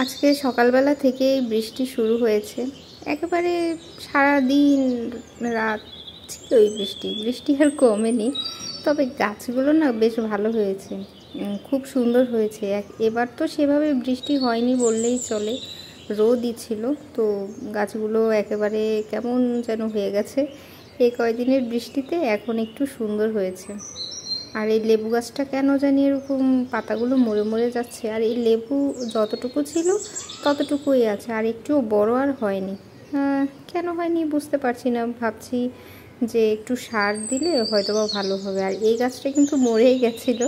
আজকে সকালবেলা থেকেই বৃষ্টি শুরু হয়েছে একেবারে সারাদিন রাত ছিল ওই বৃষ্টি বৃষ্টি আর কমেনি তবে গাছগুলো না বেশ ভালো হয়েছে খুব সুন্দর হয়েছে এক এবার তো সেভাবে বৃষ্টি হয়নি বললেই চলে রোদই ছিল তো গাছগুলো একেবারে কেমন যেন হয়ে গেছে এই কয়দিনের বৃষ্টিতে এখন একটু সুন্দর হয়েছে আর এই লেবু গাছটা কেন জানি এরকম পাতাগুলো মরে মরে যাচ্ছে আর এই লেবু যতটুকু ছিল ততটুকুই আছে আর একটুও বড় আর হয়নি কেন হয়নি বুঝতে পারছি না ভাবছি যে একটু সার দিলে হয়তো বা ভালো হবে আর এই গাছটা কিন্তু মরেই গেছিল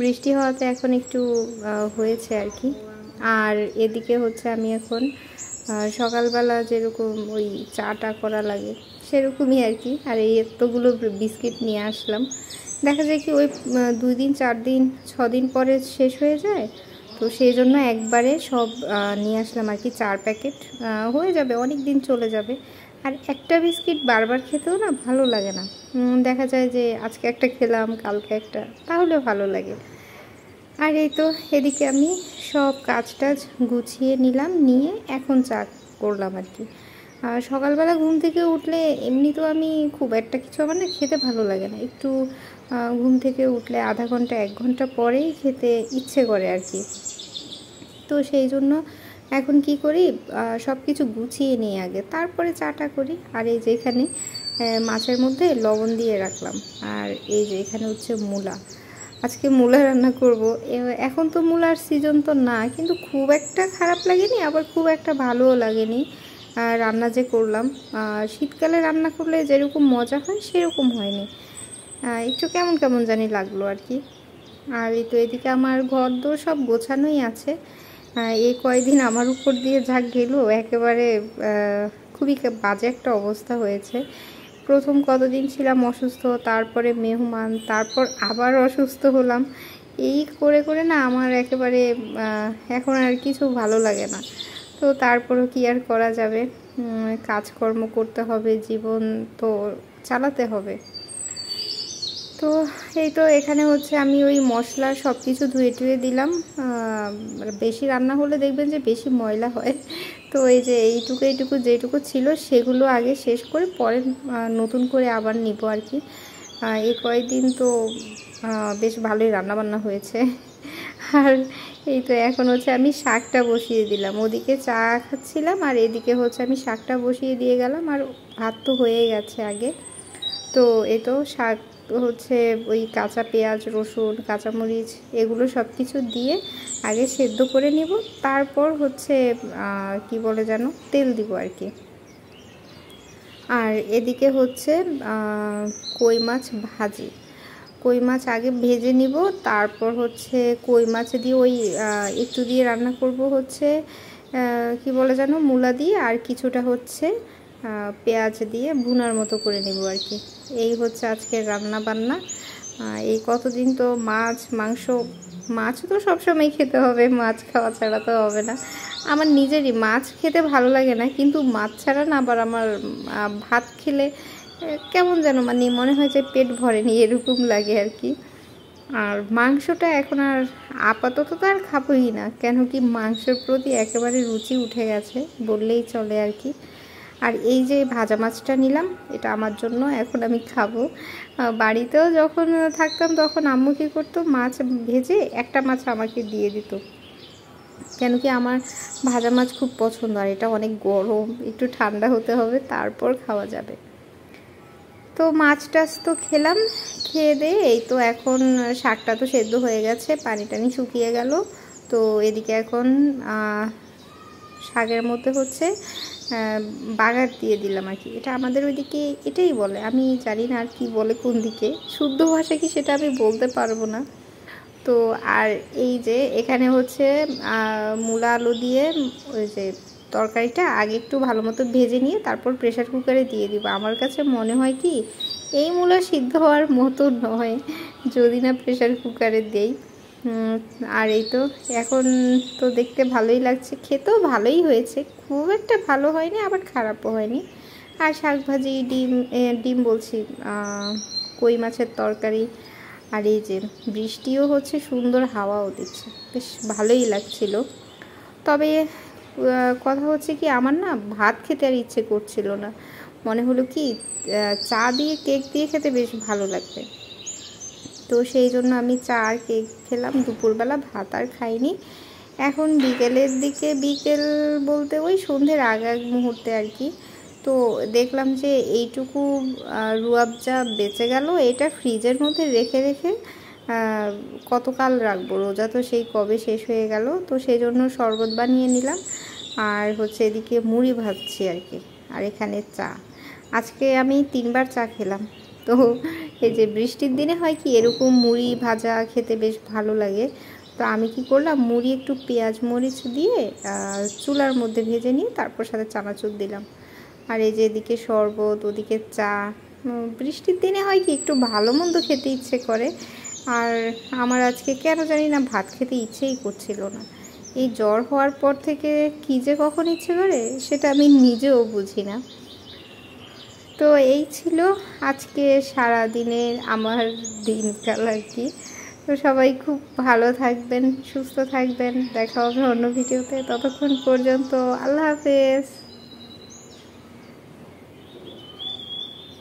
বৃষ্টি হওয়াতে এখন একটু হয়েছে আর কি আর এদিকে হচ্ছে আমি এখন সকালবেলা যেরকম ওই চাটা করা লাগে সেরকমই আর কি আর এই এতগুলো বিস্কিট নিয়ে আসলাম দেখা যায় কি ওই দুই দিন চার দিন ছ দিন পরে শেষ হয়ে যায় তো সেই জন্য একবারে সব নিয়ে আসলাম আর কি চার প্যাকেট হয়ে যাবে অনেক দিন চলে যাবে আর একটা বিস্কিট বারবার খেতেও না ভালো লাগে না দেখা যায় যে আজকে একটা খেলাম কালকে একটা তাহলে ভালো লাগে আর এই তো এদিকে আমি সব কাজ টাজ গুছিয়ে নিলাম নিয়ে এখন চা করলাম আর কি আর সকালবেলা ঘুম থেকে উঠলে এমনি তো আমি খুব একটা কিছু আমার না খেতে ভালো লাগে না একটু ঘুম থেকে উঠলে আধা ঘন্টা এক ঘন্টা পরেই খেতে ইচ্ছে করে আর কি তো সেই জন্য এখন কি করি সব কিছু গুছিয়ে নিই আগে তারপরে চাটা করি আর এই যেখানে মাছের মধ্যে লবণ দিয়ে রাখলাম আর এই যে এখানে হচ্ছে মূলা আজকে মূলা রান্না করব এখন তো মূলার সিজন তো না কিন্তু খুব একটা খারাপ লাগেনি আবার খুব একটা ভালোও লাগেনি রান্না যে করলাম শীতকালে রান্না করলে যেরকম মজা হয় সেরকম হয়নি একটু কেমন কেমন জানি লাগলো আর কি আর এই তো এদিকে আমার ঘর দোর সব গোছানোই আছে এই কয়েকদিন আমার উপর দিয়ে ঝাঁক গেল একেবারে খুবই বাজে একটা অবস্থা হয়েছে প্রথম কতদিন ছিলাম অসুস্থ তারপরে মেহমান তারপর আবার অসুস্থ হলাম এই করে করে না আমার একেবারে এখন আর কিছু ভালো লাগে না তো তারপরও কি আর করা যাবে কাজকর্ম করতে হবে জীবন তো চালাতে হবে তো এই তো এখানে হচ্ছে আমি ওই মশলা সব কিছু ধুয়ে টুয়ে দিলাম বেশি রান্না হলে দেখবেন যে বেশি ময়লা হয় তো এই যে এইটুকু এইটুকু যেটুকু ছিল সেগুলো আগে শেষ করে পরে নতুন করে আবার নিব আর কি এই কয়েকদিন তো বেশ ভালোই রান্নাবান্না হয়েছে আর এই তো এখন হচ্ছে আমি শাকটা বসিয়ে দিলাম ওদিকে চা খাচ্ছিলাম আর এদিকে হচ্ছে আমি শাকটা বসিয়ে দিয়ে গেলাম আর ভাত তো হয়ে গেছে আগে তো এ তো শাক হচ্ছে ওই কাঁচা পেঁয়াজ রসুন কাঁচামরিচ এগুলো সব কিছু দিয়ে আগে সেদ্ধ করে নিব তারপর হচ্ছে কি বলে যেন তেল দিব আর কি আর এদিকে হচ্ছে কই মাছ ভাজি কই মাছ আগে ভেজে নিব তারপর হচ্ছে কই মাছ দিয়ে ওই একটু দিয়ে রান্না করব হচ্ছে কি বলে যেন মূলা দিয়ে আর কিছুটা হচ্ছে পেঁয়াজ দিয়ে ভুনার মতো করে নেব আর কি এই হচ্ছে আজকে রান্না বান্না এই কতদিন তো মাছ মাংস মাছ তো সবসময় খেতে হবে মাছ খাওয়া ছাড়া তো হবে না আমার নিজেরই মাছ খেতে ভালো লাগে না কিন্তু মাছ ছাড়া না আবার আমার ভাত খেলে কেমন যেন মানে মনে হয় যে পেট ভরেনি এরকম লাগে আর কি আর মাংসটা এখন আর আপাতত তো আর খাবোই না কেন কি মাংসের প্রতি একেবারে রুচি উঠে গেছে বললেই চলে আর কি আর এই যে ভাজা মাছটা নিলাম এটা আমার জন্য এখন আমি খাবো বাড়িতেও যখন থাকতাম তখন আম্মু কী করতো মাছ ভেজে একটা মাছ আমাকে দিয়ে দিত কেন কি আমার ভাজা মাছ খুব পছন্দ আর এটা অনেক গরম একটু ঠান্ডা হতে হবে তারপর খাওয়া যাবে তো মাছ টাছ তো খেলাম খেয়ে দিয়ে এই তো এখন শাকটা তো সেদ্ধ হয়ে গেছে পানি টানি শুকিয়ে গেল তো এদিকে এখন শাকের মধ্যে হচ্ছে হ্যাঁ, বাগার দিয়ে দিলাম আর কি এটা আমাদের ওইদিকে এটাই বলে আমি জানি না আর কি বলে কোন দিকে শুদ্ধ ভাষা কি সেটা আমি বলতে পারবো না তো আর এই যে এখানে হচ্ছে মূলা আলু দিয়ে ওই যে তরকারিটা আগে একটু ভালো মতো ভেজে নিয়ে তারপর প্রেশার কুকারে দিয়ে দিব আমার কাছে মনে হয় কি এই মূলা সিদ্ধ হওয়ার মতো নয় যদি না প্রেশার কুকারে দেই আর এই তো এখন তো দেখতে ভালোই লাগছে খেতেও ভালোই হয়েছে খুব একটা ভালো হয়নি আবার খারাপও হয়নি আর শাকভাজি ডিম ডিম বলছি কই মাছের তরকারি আর এই যে বৃষ্টিও হচ্ছে সুন্দর হাওয়াও দিচ্ছে বেশ ভালোই লাগছিল তবে কথা হচ্ছে কি আমার না ভাত খেতে আর ইচ্ছে করছিল না মনে হলো কি চা দিয়ে কেক দিয়ে খেতে বেশ ভালো লাগবে তো সেই জন্য আমি চা আর কেক খেলাম দুপুরবেলা ভাত আর খাইনি এখন বিকেলের দিকে বিকেল বলতে ওই সন্ধ্যের আগ আগ মুহূর্তে আর কি তো দেখলাম যে এইটুকু রুয়াবজা বেঁচে গেল এটা ফ্রিজের মধ্যে রেখে রেখে কতকাল রাখবো রোজা তো সেই কবে শেষ হয়ে গেল তো সেই জন্য শরবত বানিয়ে নিলাম আর হচ্ছে এদিকে মুড়ি ভাজছি আর কি আর এখানে চা আজকে আমি তিনবার চা খেলাম তো এই যে বৃষ্টির দিনে হয় কি এরকম মুড়ি ভাজা খেতে বেশ ভালো লাগে তো আমি কি করলাম মুড়ি একটু পেঁয়াজ মরিচ দিয়ে চুলার মধ্যে ভেজে নিয়ে তারপর সাথে চানাচুর দিলাম আর এই যে এদিকে শরবত ওদিকে চা বৃষ্টির দিনে হয় কি একটু ভালো মন্দ খেতে ইচ্ছে করে আর আমার আজকে কেন জানি না ভাত খেতে ইচ্ছেই করছিল না এই জ্বর হওয়ার পর থেকে কী যে কখন ইচ্ছে করে সেটা আমি নিজেও বুঝি না তো এই ছিল আজকে সারা দিনের আমার দিনকাল আর কি তো সবাই খুব ভালো থাকবেন সুস্থ থাকবেন দেখা হবে অন্য ভিডিওতে ততক্ষণ পর্যন্ত আল্লাহ হাফেজ